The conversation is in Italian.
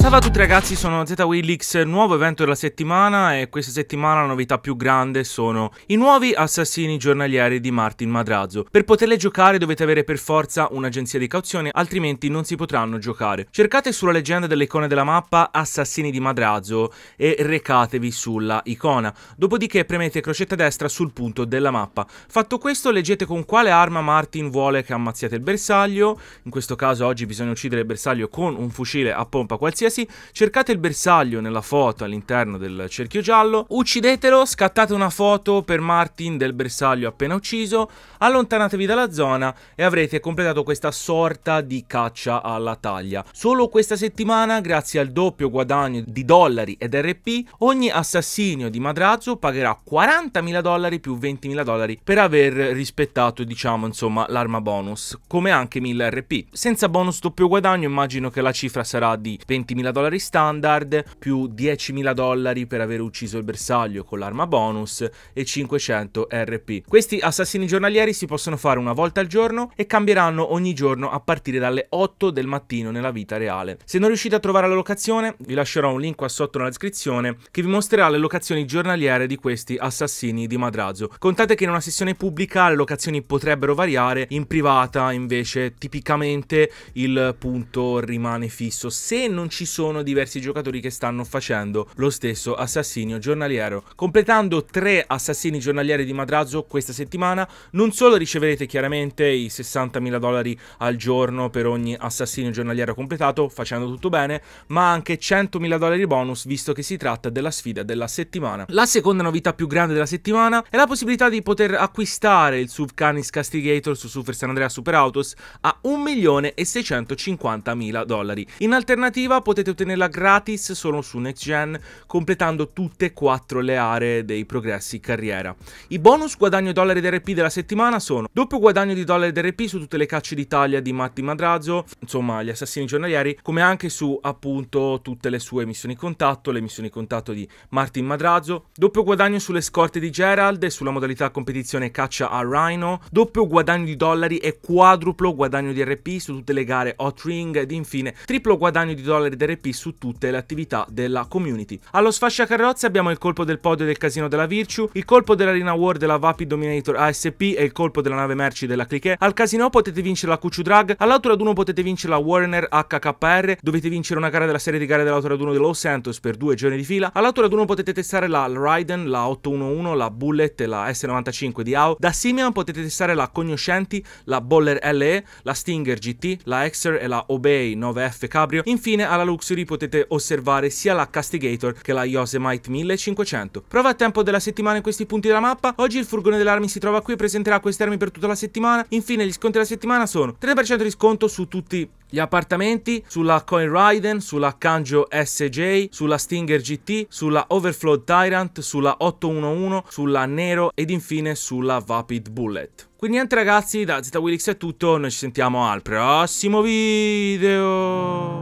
Salve a tutti ragazzi, sono ZWillix, nuovo evento della settimana e questa settimana la novità più grande sono i nuovi assassini giornalieri di Martin Madrazzo. Per poterle giocare dovete avere per forza un'agenzia di cauzione, altrimenti non si potranno giocare. Cercate sulla leggenda delle icone della mappa Assassini di Madrazzo e recatevi sulla icona. Dopodiché premete crocetta destra sul punto della mappa. Fatto questo leggete con quale arma Martin vuole che ammazziate il bersaglio, in questo caso oggi bisogna uccidere il bersaglio con un fucile a pompa qualsiasi qualsiasi, cercate il bersaglio nella foto all'interno del cerchio giallo, uccidetelo, scattate una foto per Martin del bersaglio appena ucciso, allontanatevi dalla zona e avrete completato questa sorta di caccia alla taglia. Solo questa settimana, grazie al doppio guadagno di dollari ed RP, ogni assassino di Madrazzo pagherà 40.000 dollari più 20.000 dollari per aver rispettato, diciamo, insomma, l'arma bonus, come anche 1000 RP. Senza bonus doppio guadagno immagino che la cifra sarà di 20.000 20.000 dollari standard più 10.000 dollari per aver ucciso il bersaglio con l'arma bonus e 500 RP. Questi assassini giornalieri si possono fare una volta al giorno e cambieranno ogni giorno a partire dalle 8 del mattino nella vita reale. Se non riuscite a trovare la locazione, vi lascerò un link qua sotto nella descrizione che vi mostrerà le locazioni giornaliere di questi assassini di Madrazo. Contate che in una sessione pubblica le locazioni potrebbero variare, in privata invece tipicamente il punto rimane fisso. Se non ci sono diversi giocatori che stanno facendo lo stesso assassino giornaliero. Completando tre assassini giornalieri di Madrazzo questa settimana, non solo riceverete chiaramente i 60.000 dollari al giorno per ogni assassino giornaliero completato, facendo tutto bene, ma anche 100.000 dollari bonus visto che si tratta della sfida della settimana. La seconda novità più grande della settimana è la possibilità di poter acquistare il SUV Canis Castigator su Super San Andrea Super Autos a 1.650.000 dollari. In alternativa potete potete ottenerla gratis solo su Next Gen, completando tutte e quattro le aree dei progressi carriera. I bonus guadagno dollari d'RP della settimana sono doppio guadagno di dollari d'RP su tutte le cacce d'Italia di Matti Madrazzo, insomma gli assassini giornalieri, come anche su appunto tutte le sue missioni contatto, le missioni contatto di Martin Madrazzo, doppio guadagno sulle scorte di Gerald e sulla modalità competizione caccia a Rhino, doppio guadagno di dollari e quadruplo guadagno di RP su tutte le gare Hot Ring ed infine triplo guadagno di dollari d'RP RP su tutte le attività della community. Allo sfascia carrozze abbiamo il colpo del podio del Casino della Virtue, il colpo dell'Arena War della Vapid Dominator ASP e il colpo della nave merci della Clique. Al Casino potete vincere la Cucciu Drag, all'Autoraduno potete vincere la Warner HKR, dovete vincere una gara della serie di gare dell'Autoraduno dello Santos per due giorni di fila. All'Autoraduno potete testare la Raiden, la 811, la Bullet, e la S95 di AO. Da Simeon potete testare la Cognoscenti, la Boller LE, la Stinger GT, la Exer e la Obey 9F Cabrio. Infine alla Lux Luxury potete osservare sia la Castigator che la Yosemite 1500. Prova a tempo della settimana in questi punti della mappa, oggi il furgone delle armi si trova qui e presenterà queste armi per tutta la settimana, infine gli sconti della settimana sono 30% di sconto su tutti gli appartamenti, sulla Coin Raiden, sulla Kanjo SJ, sulla Stinger GT, sulla Overflow Tyrant, sulla 811, sulla Nero ed infine sulla Vapid Bullet. Quindi niente ragazzi, da ZWillix è tutto, noi ci sentiamo al prossimo video!